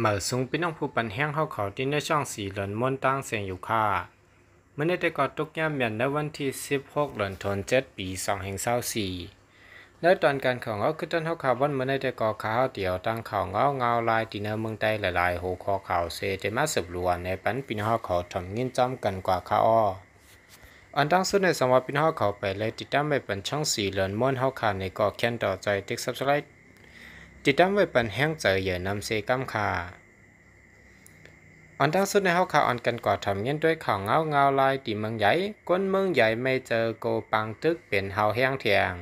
เมื่อสูงพี่น้องผู้ปันแห้งเข้าเขาที่ในช่องสี่เหลือนมนตั้งเสียงอยู่ค่ะเมื่อได้ก่อตุกย่ำเมียนในวันที่ 16เหรินทนเจ็ดปีสองแห่งเศร้าสี่และตอนการของเขาคือต้นเขาข่าววันเมื่อได้ก่อข้าวเตี่ยวตั้งข่าวเงาเงาลายตีเนเมืองใต้หลายๆหูคอข่าวเซเตมาสืบลวนในปันพี่น้องเขาทำเงินจำกันกว่าข้าอ้ออันตั้งสุดในสำวรับพี่น้องเขาไปเลยติดตามไปเป็นช่องสี่เหลือนมนเข้าข่าวในก่อแค้นต่อใจติ๊กซับสไลร์ติดตามไว้ปันแห้งเจอเยอนำเซกัมค่ะอันทั้งสุดในเฮาข่าวอันกันกอดทำเงี้ยด้วยข่าวเงาเงาลายตีเมืองใหญ่ก้นเมืองใหญ่ไม่เจอโกปังตึกเป็นเฮาแห้งเทียง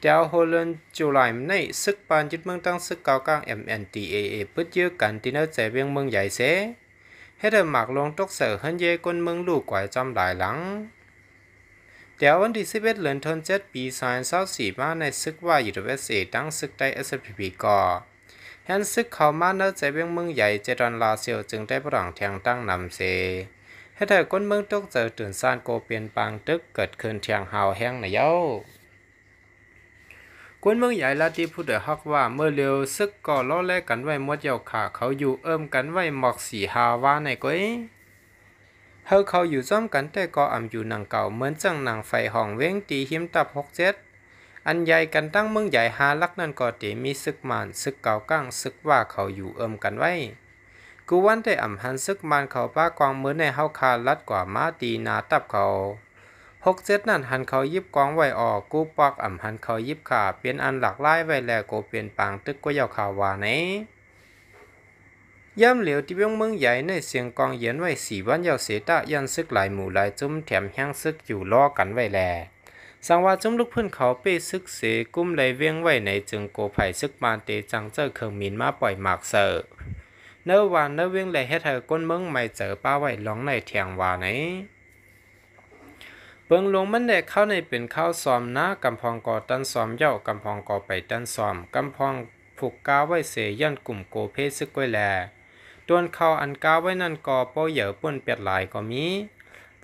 เดียวโฮเลนจุลายในซึกปานยึดเมืองตั้งซึกเกากลาง MNTAA ปึ๊ดยื้อกันที่เนื้อใจเวียงเมืองใหญ่เสให้เดินหมากลงตกเสือเฮินเยก้นเมืองลูกกว่าจอมหลายหลังเดี๋ยววันที่สิบเอ็ดเลือนทนเจ็ดปีสองพันสิบสีมาในซึกว่ายูทูบเอสเอตั้งซึกได้เอสพีพีก่อแฮนซึกเขามาเนอใจเบี้ยงเมืองใหญ่เจดอนลาเซียวจึงได้ปรังแทงตั้งนำเซให้เธอก้นเมืองตกเจอตื่นซานโกเปียนปางตึก เกิดขึ้นแทงเงหาวแห้งในเย้าก้นเมืองใหญ่ลาตีพูดเดือฮักว่าเมื่อเร็วซึกก่อล้อแลกกันไว้มดเยาขาเขาอยู่เอิ่มกันไว้หมอกสีฮาว่าในก้อยเฮาเขาอยู่ซ้อมกันแต่ก็อ่ำอยู่หนังเก่าเหมือนจังหนังไฟห้องเว้งตีหิมตับหกเจ็ดอันใหญ่กันตั้งเมืองใหญ่หาลักนั่นก็ตีมีศึกมานศึกเก่าก้างศึกว่าเขาอยู่เอิ่มกันไว้กูวันได้อ่ำหันซึกมันเขาป้ากองเหมือนในเฮาคาลัดกว่ามาตีนาตับเขาหกเจ็ดนั่นหันเขายิบกองไว้ออกกูปอกอ่ำหันเขายิบขาเป็นอันหลักไล่ไว้แล้วกเปลี่ยนปางตึกก็ยาวขาวว่าไหนย่ำเหลียวที่เบื้องเมืองใหญ่ในเสียงกองเย็นไว้สีวัน ยาวเสตะยันซึกหลายหมู่หลายจุ้มแถมแห้งซึกอยู่ล้อกันไว้แลสังว่าจุ้มลูกเพื่อนเขาเป้ซึกเสกุ้มไหลเวียงไว้ในจึงโกไผ่ซึกมานเตจังเจ้าเครื่องมินมาปล่อยหมากเสอเนื้อวานเนื้อเวียงไหลเฮ็ดเธอก้นเมืองไม่เจอป้าไว้ล้องในเถียงว่าไหนเบิงลงมันแดกเข้าในเป็นข้าวซอมนะกำพองก่อตันซอมเย่ากำพองก่อไปตันซอมกำพองผูกกาไว้เสย่อนกลุ่มโกเพซึกไว้แลต้วนข้าวอันก้าวไว้นั่นก่อป้อเหยื่อป่นเป็ดหลายก็มี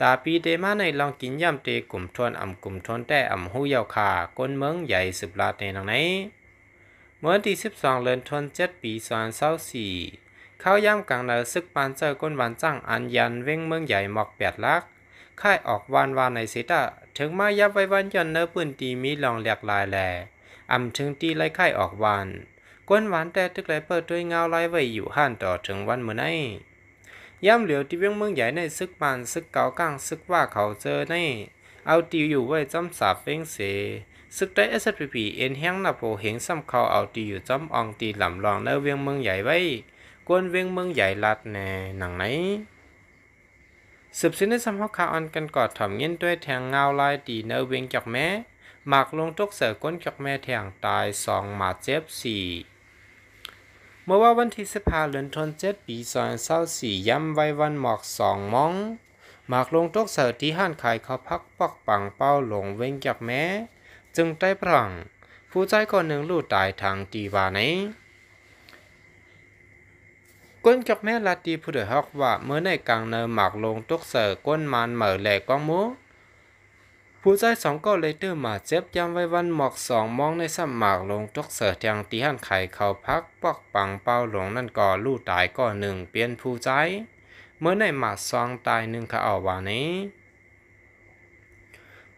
ตาปีเดมาในลองกินย่ำเตกลุ่มทวนอ่ำกลุ่มทวนแต่อ่ำหูยาวขาก้นเมืองใหญ่สืบลาดในหนังไหนเมื่อที่สิบสเงือนทวนเจ็ดปีสอนเศร้าสี่เข้าย่ำกลางเนือซึกปานเจอก้นหวานจังอันยันเว้งเมืองใหญ่หมอกแปดลักค่ายออกวานวานในเสตาถึงมายับไว้วันยันเนื้อปืนตีมีลองหลากหลายแหล่อ่ำถึงตีไล่ค่ายออกวานกวนหวานแต่ตึกไหลเปิดด้วยเงาไล่ไว้อยู่ห่าน ต่อถึงวันเมื่อไนย่ำเหลียวที่เวียงเมืองใหญ่ในซึกบานซึกเกากลางซึกว่าเขาเจอในเอาติวอยู่ไว้จำสาบเว้งเสซึกได้เอสพีเอ็นแห้งนบโปเห็งซ้ำเขาเอาตีอยู่จำอองตีหลำลองในเวียงเมืองใหญ่ไว้ กวนเวียงเมืองใหญ่ลัดแน่หนังไหนสืบสินในสำหรับขาออนกันกอดถ่อมเงินด้วยแทงเงาลายตีเนอเวียงจอกแม่หมากลงทุกเสือก้นจอกแม่แทงตายสองหมาเจ็บสี่เมื่อว่าวันที่สิบห้าเดือนธันวาคมปีสองเศร้าสี่ย้ำไว้วันหมอกสองมอง หมากลงตกเสาที่ห้านขายเขาพักปอกปังเป้าหลงเว้งจับแม้ จึงได้พรังผู้ใจคนหนึ่งลู่ตายทางตีวานี้ก้นจับแม่ลาตีผู้เดือดฮอกว่าเมื่อในกลางเนินหมากลงตกเสอก้นมันเหม่อแหลกกองมูผู้ใจสองก็เลยตือมาเจ็บยามไว้วันหมอกสองมองในซัมหมากลงจกเสือทางตีหันไข่เขาพักปอกปังเป้าหลงนั่นก่อลู่ตายก่อหนึ่งเปลี่ยนผู้ใจเมื่อในหมาซองตายหนึ่งขาออวานี้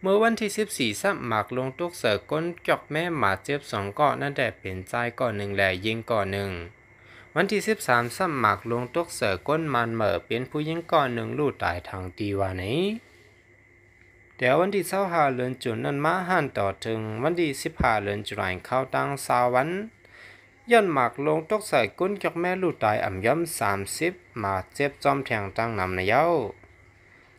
เมื่อวันที่ 14ซับหมากลงตกเสือก้นจอกแม่หมาเจ็บสองก่อนั่นแต่เป็นใจก่อหนึ่งแหล่ยิงก่อหนึ่งวันที่ 13ซับหมากลงตกเสือก้นมันเหม่อเป็นผู้ยิงก่อหนึ่งลู่ตายทางตีวานี้เดี๋ยววันที่เช้าหาเลือนจุนนั้นมาหันต่อถึงวันที่สิบหาเลือนจุนเข้าตั้งสาวันย้อนหมากลงตกใส่กุ้นกอกแม่ลูกตายอ่ำย่ำสามสิบมาเจ็บจอมแทงตั้งนำในเย้า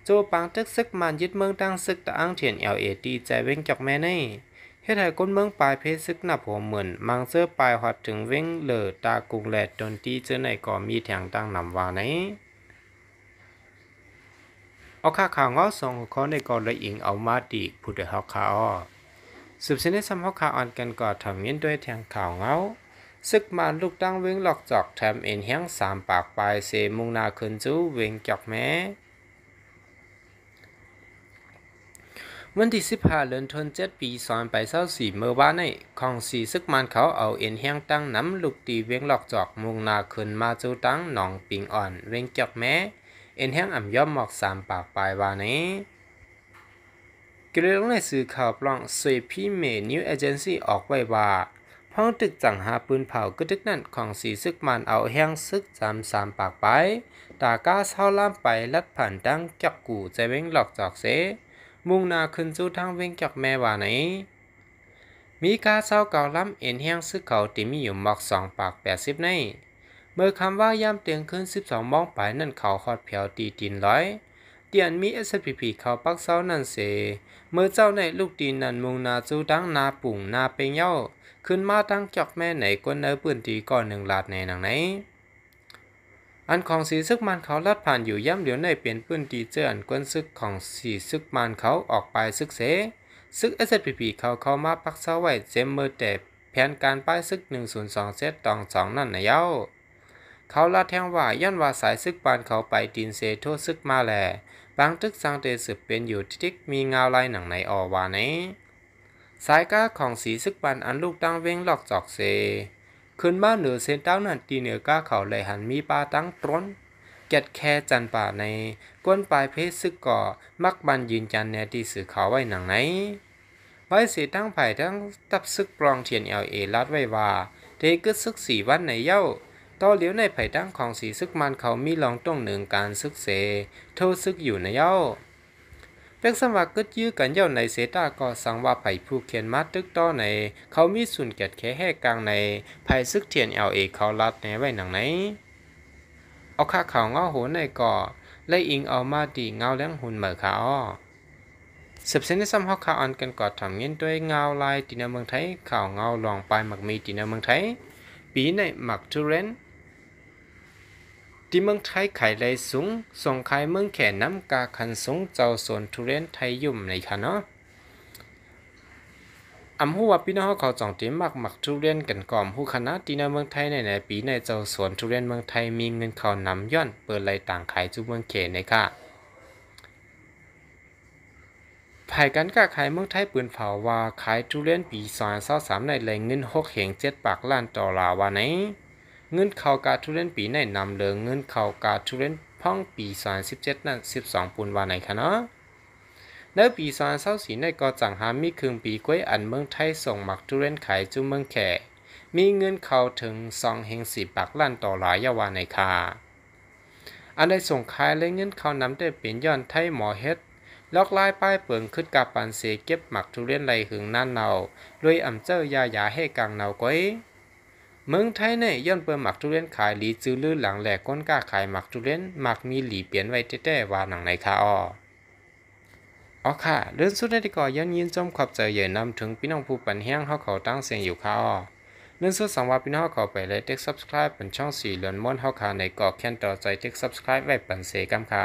โจปังตึกซึกมันยึดเมืองตั้งซึกตะอ้างเทียนเอลเอดีใจเว้งจอกแม่ในเฮ็ดให้ก้นเมืองปลายเพชรซึกนับหัวเหมือนมังเสื้อปลายหอดถึงเว้งเหลือตากุงแหลดจนตีเจอในก่อมีแทงตั้งนำวาไหนเอาค่าข่าวงอสองข้อในกอละอิงเอามาดีผู้เดฮอก่าออสืบสนิทสมฮอกคาอ่อนกันก่อทำเงินด้วยแทงข่าวเงาซึกมาลูกตั้งเวงหลอกจอกแถมเอ็นเฮียงสามปากปลายเสมุงนาคืนจู้เวงจอกแม้วันที่สิบห้าเดือนธันวาคมปีสองไปเศร้าสี่เมื่อวานนี้ของสีซึกมันเขาเอาเอ็นเฮียงตั้งน้ำลูกตีเวงหลอกจอกมุงนาคืนมาจู้ตั้งหนองปิงอ่อน เวงจอกแม้เอ็นแห้งอ่ำย่อมหมอกสามปากปลายวานี้กระลงในสื่อข่าวปล่องสวยพี่เมนิวเอเจนซี่ ออกไว้ว่าพ้องตึกจังหาปืนเผากระดึกนั่นของสีซึกมันเอาแห้งซึกจำสามปากไป ตาก้าเศร้าล่ามไปลัดผ่านดังจักกู ใจเว้งหลอกจอกเสมุ่งนาขึ้นจู่ทางเว้งจักแม่ว่านี้มีกาเศร้าเก่าล้ำเอ็นแห้งซึกเขาติมีอยู่หมอกสองปากแปดสิบในเมื่อคำว่าย่ำเตียงขึ้น 12มองไปนั่นเขาหอดเผวตีตีนร้อย เตียนมี SPP เขาปักเสานั่นเสเมื่อเจ้าในลูกตีนนั่นมุงนาจูดังนาปุ่งนาเปเย่าขึ้นมาตั้งจอกแม่ไหนก้นเนื้อปืนตีก่อนหนึ่งลาดในหนังไหน อันของสีซึกมันเขาลัดผ่านอยู่ย่ำเดี๋ยวในเปลี่ยนปืนตีเจออันก้นซึกของสีซึกมันเขาออกไปซึกเสซึกเอสพีพีเขาเข้ามาปักเสาไว้เจมเมืรอแต่แผนการป้ายซึก 102 เซตตองสองนั่นนะเย้าเขาลาแทงว่าย่อนว่าสายซึกปานเขาไปตินเซโทซึกมาแล บางตึกสังเตสืบเป็นอยู่ทิกมีเงาลายหนังในอวานะสายก้าของสีซึกปานอันลูกตั้งเว้งหลอกจอกเซขึ้นบ้านเหนือเซนเต้านั่นตีเหนือก้าเขาเลยหันมีปลาตั้งตรนเกดแค่จันป่าในก้นปลายเพชรซึกเกาะมักบันยืนจันแนตีสื่อเขาไว้หนังไหนไว้สีตั้งไผ่ทั้งตับซึกปลองเทียนเอลเอลัดไว้ว่าเทกึศซึกสีวันในเย้าต่อเหลียวในไผ่ตั้งของสีซึกมันเขามีลองต้องหนึ่งการซึกเสโทษซึกอยู่ในเย้าเป็กสมัคกึดยื้อกันเย้าในเสตาก็สังว่าไผ่ผู้เขียนมาตึกต่อในเขามีส่วนเกียดแค่แห่กลางในไผ่ซึกเทียนเอลเอกเขาลัดในไว้หนังไหน เอาข่าเขาง้อโหนในก่อและอิงเอามาดีเงาแล้งหุ่นเหมือขาอ้อสืบเส้นทีซ้ำฮอกข่าวอันกันกอดถทำเงินด้วยเงาลายตีนเมืองไทยข่าวเงาลองไปหมักมีตีนเมืองไทยปีในหมักทุเรนที่เมืองไทยไข่ไรสูงส่งขายเมืองแข่น้ำกาขันสูงเจ้าสวนทุเรียนไทยยุ่มเลยค่ะเนาะอำหูว่าพี่น้องเขาจองเต็มมากหมักทุเรียนกันก่อมฮู้คณะที่ในเมืองไทยในไหนปีในเจ้าสวนทุเรียนเมืองไทยมีเงินเขานำย้อนเปิดไรต่างขายจุเมืองเขในค่ะภายการก้าขายเมืองไทยปืนเผาว่าขายทุเรียนปี2สามในไรเงินหกเหงเจ็ดปากล้าน่อลาวานหนเงินเข้ากาทุเรียนปีในนำเลือเงินเข้ากาทุเรียนพ่องปี37นั้น12ปูนว่าไหนคะเนาะในปี2024ในก็จังหามีครึ่งปีกล้วยอันเมืองไทยส่งหมักทุเรียนขายจุเมืองแขมีเงินเข้าถึง2เฮง10ปักล้านต่อหลายยาวาในค่ะอันได้ส่งขายและเงินเข้านำได้เป็นย้อนไทยหมอเฮ็ดลอกลายป้ายเปิงขึ้นกับปันเสเก็บหมักทุเรียนไหลหึงนั่นเนาด้วยอำเจ้ายายาให้กังเนาก้อยเมืองไทยเนย้อนเปิดหมักทุเรียนขายหลีจื้อลื่นหลังแหลกก้นกล้าขาย หมักทุเรียนหมักมีหลีเปลี่ยนไว้แต้ๆว่าหนังในคาอ้ออ๋อค่ะเรื่องสุดในที่ก่อย้อนยินจมขอบใจใหญ่นำถึงพี่น้องผู้ปันแห้งเขาเขาตั้งเสียงอยู่คาอ้อเรื่องสุดสังว่าพี่น้องเขาไปเลยเด็กซับสไครป์เป็นช่องสี่เหลือนม้วนเขาขาในเกาะแค้นต่อใจเด็กซับสไครป์ไว้ปันเสกัมคา